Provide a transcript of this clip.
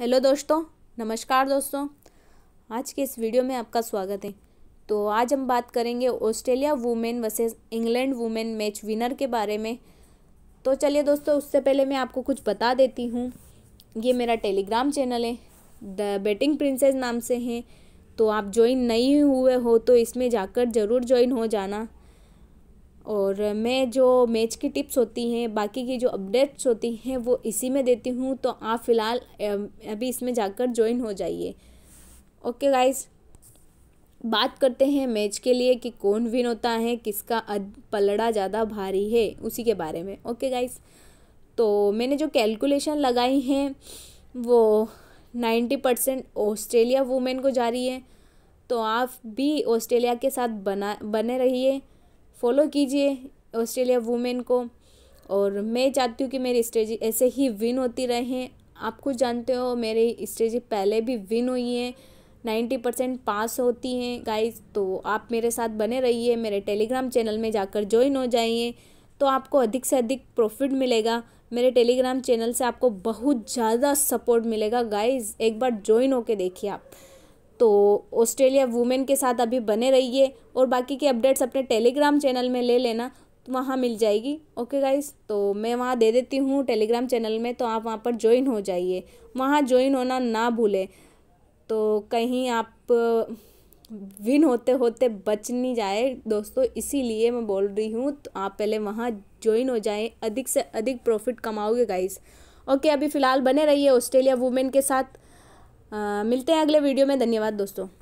hello दोस्तों नमस्कार दोस्तों आज के इस वीडियो में आपका स्वागत है तो आज हम बात करेंगे Australia women versus England women match winner के बारे में तो चलिए दोस्तों उससे पहले मैं आपको कुछ बता देती हूँ ये मेरा टेलीग्राम चैनल है द बेटिंग प्रिंसेस नाम से हैं तो आप ज्वाइन नहीं हुए हो तो इसमें जाकर ज़रूर ज्वाइन हो जाना और मैं जो मैच की टिप्स होती हैं बाकी की जो अपडेट्स होती हैं वो इसी में देती हूँ तो आप फ़िलहाल अभी इसमें जाकर ज्वाइन हो जाइए ओके गाइस बात करते हैं मैच के लिए कि कौन विन होता है किसका पलड़ा ज़्यादा भारी है उसी के बारे में ओके गाइस तो मैंने जो कैलकुलेशन लगाई हैं वो नाइन्टी परसेंट ऑस्ट्रेलिया वुमेन को जा रही है तो आप भी ऑस्ट्रेलिया के साथ बना बने रहिए फॉलो कीजिए ऑस्ट्रेलिया वुमेन को और मैं चाहती हूँ कि मेरी स्ट्रेजी ऐसे ही विन होती रहें आप खुद जानते हो मेरी स्ट्रेजी पहले भी विन हुई है नाइन्टी परसेंट पास होती हैं गाइस तो आप मेरे साथ बने रहिए मेरे टेलीग्राम चैनल में जाकर ज्वाइन हो जाइए तो आपको अधिक से अधिक प्रॉफिट मिलेगा मेरे टेलीग्राम चैनल से आपको बहुत ज़्यादा सपोर्ट मिलेगा गाइस एक बार ज्वाइन होके देखिए आप तो ऑस्ट्रेलिया वुमेन के साथ अभी बने रहिए और बाकी के अपडेट्स अपने टेलीग्राम चैनल में ले लेना तो वहाँ मिल जाएगी ओके गाइस तो मैं वहाँ दे देती हूँ टेलीग्राम चैनल में तो आप वहाँ पर ज्वाइन हो जाइए वहाँ ज्वाइन होना ना भूलें तो कहीं आप विन होते होते बच नहीं जाए दोस्तों इसीलिए मैं बोल रही हूँ तो आप पहले वहाँ ज्वाइन हो जाए अधिक से अधिक प्रॉफिट कमाओगे गाइस ओके अभी फ़िलहाल बने रहिए ऑस्ट्रेलिया वुमेन के साथ मिलते हैं अगले वीडियो में धन्यवाद दोस्तों